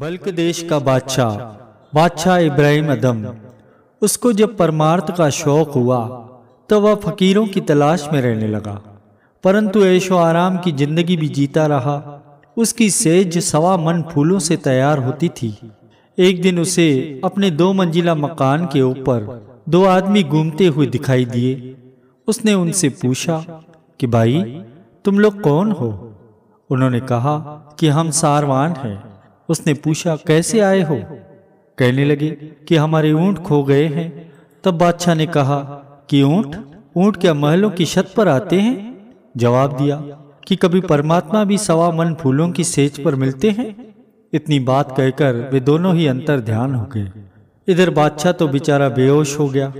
bulk देश का बादशाह बादशाह इब्राहिम अदम उसको जब परमार्थ का शौक हुआ तो वह फकीरों की तलाश में रहने लगा परंतु ऐशो आराम की जिंदगी भी जीता रहा उसकी सेज सवा मन फूलों से तैयार होती थी एक दिन उसे अपने दो मंजिला मकान के ऊपर दो आदमी घूमते हुए दिखाई दिए उसने उनसे पूछा कि भाई तुम लोग कौन हो उन्होंने कहा कि हम सारवान हैं उसने पूछा कैसे आए हो कहने लगे कि हमारे ऊंट खो गए हैं तब बादशाह ने कहा कि ऊंट ऊंट क्या महलों की छत पर आते हैं जवाब दिया कि कभी परमात्मा भी सवा मन फूलों की सेज पर मिलते हैं इतनी बात कहकर वे दोनों ही अंतर ध्यान हो गए इधर बादशाह तो बेचारा बेहोश हो गया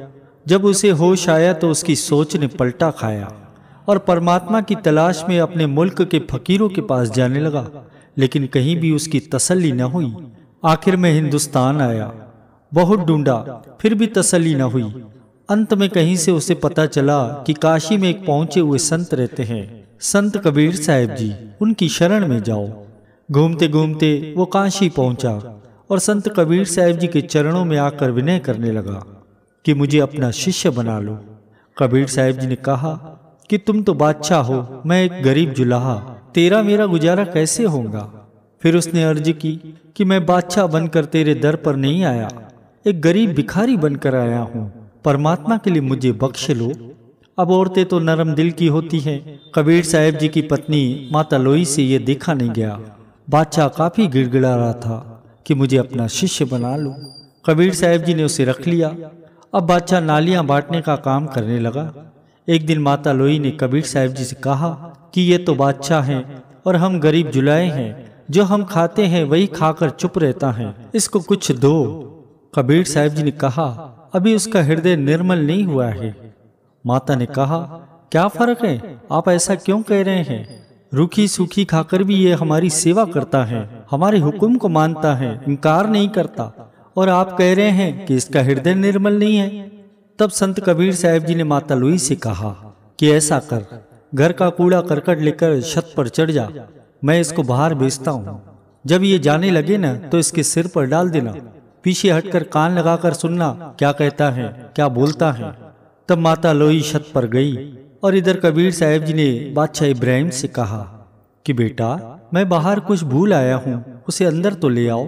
जब उसे होश आया तो उसकी सोच ने पलटा खाया और परमात्मा की तलाश में अपने मुल्क के फकीरों के पास जाने लगा लेकिन कहीं भी उसकी तसल्ली न हुई आखिर में हिंदुस्तान आया बहुत ढूंढा फिर भी तसल्ली न हुई अंत में कहीं से उसे पता चला कि काशी में एक पहुंचे हुए संत रहते हैं संत कबीर साहब जी उनकी शरण में जाओ घूमते घूमते वो काशी पहुंचा और संत कबीर साहब जी के चरणों में आकर विनय करने लगा कि मुझे अपना शिष्य बना लो कबीर साहब जी ने कहा कि तुम तो बादशाह हो मैं एक गरीब जुलाहा तेरा मेरा गुजारा कैसे होगा फिर उसने अर्ज की कि मैं बादशाह बनकर तेरे दर पर नहीं आया एक गरीब भिखारी बनकर आया हूँ परमात्मा के लिए मुझे बख्श लो अब औरतें तो नरम दिल की होती हैं कबीर साहेब जी की पत्नी माता लोई से यह देखा नहीं गया बादशाह काफ़ी गिड़गिड़ा रहा था कि मुझे अपना शिष्य बना लो कबीर साहेब जी ने उसे रख लिया अब बादशाह नालियां बांटने का काम करने लगा एक दिन माता लोई ने कबीर साहब जी से कहा कि ये तो बादशाह हैं और हम गरीब जुलाए हैं जो हम खाते हैं वही खाकर चुप रहता है इसको कुछ दो कबीर साहब जी ने कहा अभी उसका हृदय निर्मल नहीं हुआ है माता ने कहा क्या फर्क है आप ऐसा क्यों कह रहे हैं रूखी सूखी खाकर भी ये हमारी सेवा करता है हमारे हुक्म को मानता है इनकार नहीं करता और आप कह रहे हैं कि इसका हृदय निर्मल नहीं है तब संत कबीर साहब जी ने माता लुई से कहा कि ऐसा कर घर का कूड़ा करकट लेकर छत पर चढ़ जा मैं इसको बाहर भेजता हूँ जब ये जाने लगे ना तो इसके सिर पर डाल देना पीछे हटकर कान लगाकर सुनना क्या कहता है क्या बोलता है तब माता लोई छत पर गई और इधर कबीर साहब जी ने बादशाह इब्राहिम से कहा कि बेटा मैं बाहर कुछ भूल आया हूँ उसे अंदर तो ले आओ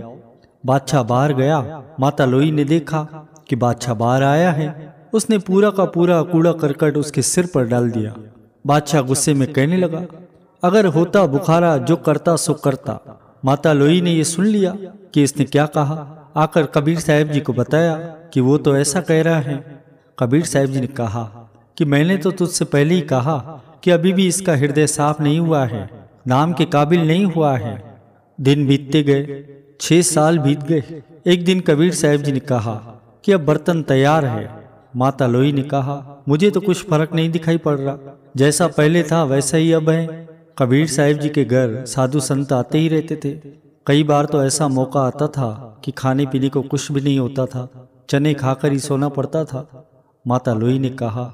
बादशाह बाहर गया माता लोई ने देखा कि बादशाह बाहर आया है उसने पूरा का पूरा कूड़ा करकट उसके सिर पर डाल दिया बादशाह गुस्से में कहने लगा अगर होता बुखारा जो करता सो करता माता लोई ने यह सुन लिया कि इसने क्या कहा आकर कबीर साहब जी को बताया कि वो तो ऐसा कह रहा है कबीर साहब जी ने कहा कि मैंने तो तुझसे पहले ही कहा कि अभी भी इसका हृदय साफ नहीं हुआ है नाम के काबिल नहीं हुआ है दिन बीतते गए छह साल बीत गए एक दिन कबीर साहब जी ने कहा कि अब बर्तन तैयार है माता लोई ने कहा मुझे तो कुछ फर्क नहीं दिखाई पड़ रहा जैसा पहले था वैसा ही अब है कबीर साहिब जी के घर साधु संत आते ही रहते थे कई बार तो ऐसा मौका आता था कि खाने पीने को कुछ भी नहीं होता था चने खाकर ही सोना पड़ता था माता लोई ने कहा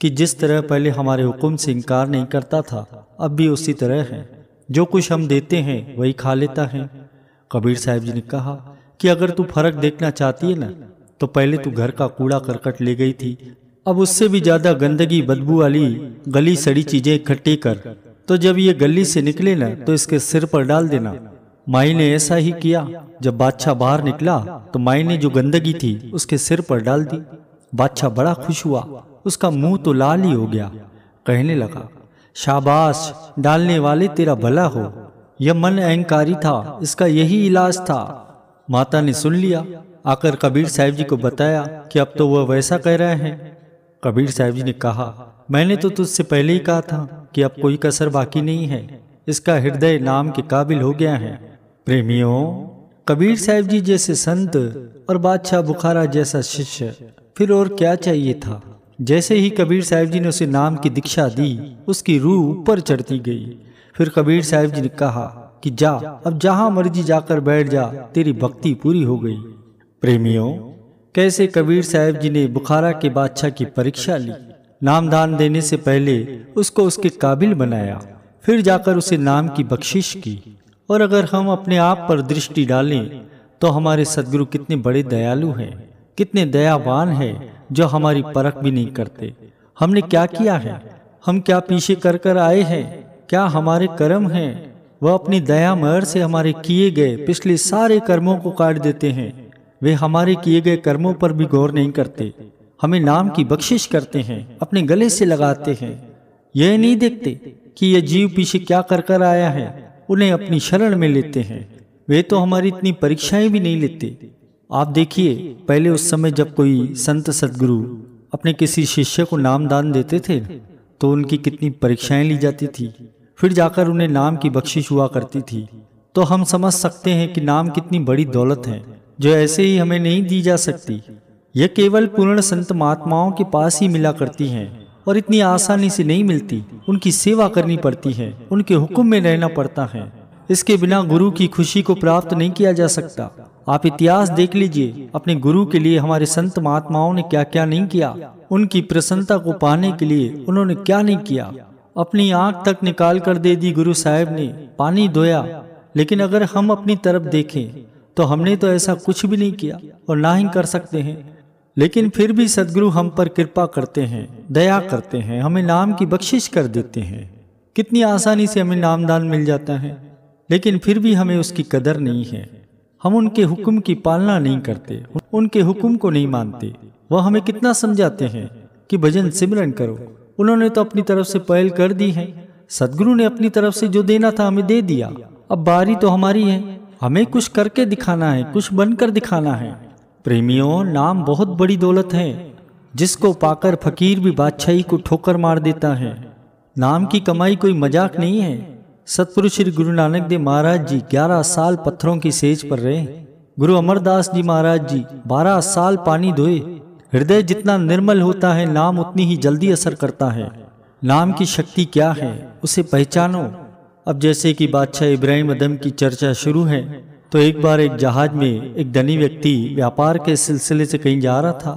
कि जिस तरह पहले हमारे हुक्म से इनकार नहीं करता था अब भी उसी तरह है जो कुछ हम देते हैं वही खा लेता है कबीर साहिब जी ने कहा कि अगर तू फर्क देखना चाहती है ना तो पहले तो घर का कूड़ा करकट ले गई थी अब उससे भी ज़्यादा गंदगी बदबू वाली गली सड़ी चीज़ें इकट्ठी कर तो जब ये गली से निकले ना तो इसके सिर पर डाल देना माई ने ऐसा ही किया जब बादशाह बाहर निकला तो माई ने जो गंदगी थी उसके सिर पर डाल दी बादशाह बड़ा खुश हुआ उसका मुंह तो लाल ही हो गया कहने लगा शाबाश डालने वाले तेरा भला हो यह मन अहंकारी था इसका यही इलाज था माता ने सुन लिया आकर कबीर साहब जी को बताया कि अब तो वह वैसा कह रहे हैं कबीर साहब जी ने कहा मैंने तो तुझसे पहले ही कहा था कि अब कोई कसर बाकी नहीं है इसका हृदय नाम के काबिल हो गया है प्रेमियों कबीर साहब जी जैसे संत और बादशाह बुखारा जैसा शिष्य फिर और क्या चाहिए था जैसे ही कबीर साहब जी ने उसे नाम की दीक्षा दी उसकी रूह ऊपर चढ़ती गई फिर कबीर साहब जी ने कहा कि जा अब जहां मर्जी जाकर बैठ जा तेरी भक्ति पूरी हो गई प्रेमियों कैसे कबीर साहब जी ने बुखारा के बादशाह की परीक्षा ली नामदान देने से पहले उसको उसके काबिल बनाया फिर जाकर उसे नाम की बख्शिश की और अगर हम अपने आप पर दृष्टि डालें तो हमारे सदगुरु कितने बड़े दयालु हैं कितने दयावान हैं जो हमारी परख भी नहीं करते हमने क्या किया है हम क्या पीछे कर कर आए हैं क्या हमारे कर्म हैं वह अपनी दया महर से हमारे किए गए पिछले सारे कर्मों को काट देते हैं वे हमारे किए गए कर्मों पर भी गौर नहीं करते हमें नाम की बख्शिश करते हैं अपने गले से लगाते हैं यह नहीं देखते कि यह जीव पीछे क्या कर कर आया है उन्हें अपनी शरण में लेते हैं वे तो, तो हमारी इतनी परीक्षाएं भी नहीं लेते आप देखिए पहले उस समय जब कोई संत सदगुरु अपने किसी शिष्य को नाम दान देते थे तो उनकी तो कितनी परीक्षाएं ली जाती थी फिर जाकर उन्हें नाम की बख्शिश हुआ करती थी तो हम समझ सकते हैं कि नाम कितनी बड़ी दौलत है जो ऐसे ही हमें नहीं दी जा सकती यह केवल पूर्ण संत महात्माओं के पास ही मिला करती हैं और इतनी आसानी से नहीं मिलती उनकी सेवा करनी पड़ती है उनके हुक्म में रहना पड़ता है इसके बिना गुरु की खुशी को प्राप्त नहीं किया जा सकता आप इतिहास देख लीजिए अपने गुरु के लिए हमारे संत महात्माओं ने क्या क्या नहीं किया उनकी प्रसन्नता को पाने के लिए उन्होंने क्या नहीं किया अपनी आंख तक निकाल कर दे दी गुरु साहब ने पानी धोया लेकिन अगर हम अपनी तरफ देखें तो हमने तो ऐसा कुछ भी नहीं किया और ना ही कर सकते हैं लेकिन फिर भी सदगुरु हम पर कृपा करते हैं दया करते हैं हमें नाम की बख्शिश कर देते हैं कितनी आसानी से हमें नामदान मिल जाता है लेकिन फिर भी हमें उसकी कदर नहीं है हम उनके हुक्म की पालना नहीं करते उनके हुक्म को नहीं मानते वह हमें कितना समझाते हैं कि भजन सिमरन करो उन्होंने तो अपनी तरफ से पहल कर दी है सदगुरु ने अपनी तरफ से जो देना था हमें दे दिया अब बारी तो हमारी है हमें कुछ करके दिखाना है कुछ बनकर दिखाना है प्रेमियों नाम बहुत बड़ी दौलत है जिसको पाकर फकीर भी बादशाही को ठोकर मार देता है नाम की कमाई कोई मजाक नहीं है सतपुरुष श्री गुरु नानक देव महाराज जी 11 साल पत्थरों की सेज पर रहे गुरु अमरदास जी महाराज जी 12 साल पानी धोए हृदय जितना निर्मल होता है नाम उतनी ही जल्दी असर करता है नाम की शक्ति क्या है उसे पहचानो अब जैसे कि बादशाह इब्राहिम अदम की चर्चा शुरू है तो एक बार एक जहाज में एक धनी व्यक्ति व्यापार के सिलसिले से कहीं जा रहा था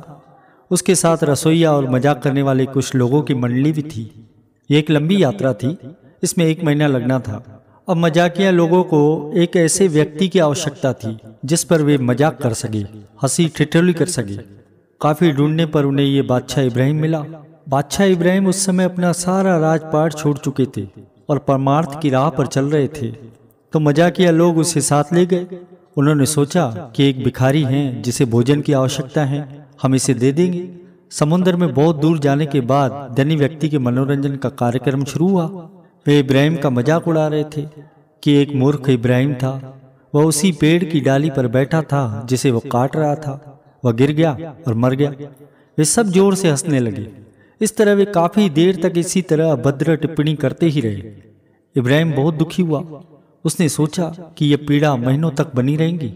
उसके साथ रसोईया और मजाक करने वाले कुछ लोगों की मंडली भी थी ये एक लंबी यात्रा थी इसमें एक महीना लगना था अब मजाकिया लोगों को एक ऐसे व्यक्ति की आवश्यकता थी जिस पर वे मजाक कर सके हंसी ठिठली कर सके काफ़ी ढूंढने पर उन्हें ये बादशाह इब्राहिम मिला बादशाह इब्राहिम उस समय अपना सारा राजपाट छोड़ चुके थे और परमार्थ की राह पर चल रहे थे तो मजा किया लोग उसे साथ ले गए उन्होंने सोचा कि एक भिखारी है जिसे भोजन की आवश्यकता है हम इसे दे देंगे समुद्र में बहुत दूर जाने के बाद धनी व्यक्ति के मनोरंजन का कार्यक्रम शुरू हुआ वे इब्राहिम का मजाक उड़ा रहे थे कि एक मूर्ख इब्राहिम था वह उसी पेड़ की डाली पर बैठा था जिसे वह काट रहा था वह गिर गया और मर गया वे सब जोर से हंसने लगे इस तरह वे काफ़ी देर तक इसी तरह अभद्र टिप्पणी करते ही रहे इब्राहिम बहुत दुखी हुआ उसने सोचा कि यह पीड़ा महीनों तक बनी रहेंगी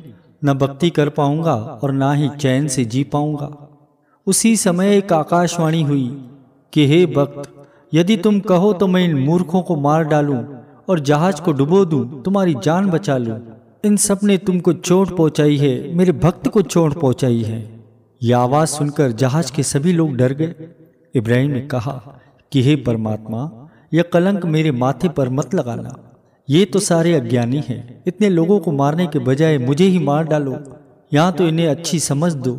न भक्ति कर पाऊंगा और ना ही चैन से जी पाऊंगा उसी समय एक आकाशवाणी हुई कि हे भक्त यदि तुम कहो तो मैं इन मूर्खों को मार डालूं और जहाज को डुबो दूं तुम्हारी जान बचा लूं इन सब ने तुमको चोट पहुंचाई है मेरे भक्त को चोट पहुंचाई है यह आवाज़ सुनकर जहाज के सभी लोग डर गए इब्राहिम ने कहा कि हे परमात्मा यह कलंक मेरे माथे पर मत लगाना ये तो सारे अज्ञानी हैं इतने लोगों को मारने के बजाय मुझे ही मार डालो यहाँ तो इन्हें अच्छी समझ दो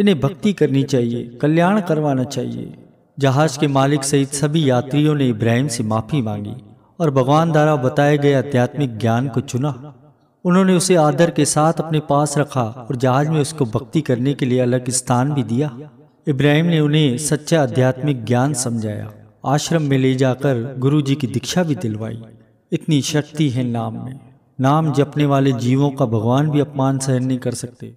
इन्हें भक्ति करनी चाहिए कल्याण करवाना चाहिए जहाज के मालिक सहित सभी यात्रियों ने इब्राहिम से माफ़ी मांगी और भगवान द्वारा बताए गए आध्यात्मिक ज्ञान को चुना उन्होंने उसे आदर के साथ अपने पास रखा और जहाज में उसको भक्ति करने के लिए अलग स्थान भी दिया इब्राहिम ने उन्हें सच्चा आध्यात्मिक ज्ञान समझाया आश्रम में ले जाकर गुरु जी की दीक्षा भी दिलवाई इतनी शक्ति है नाम में नाम जपने वाले जीवों का भगवान भी अपमान सहन नहीं कर सकते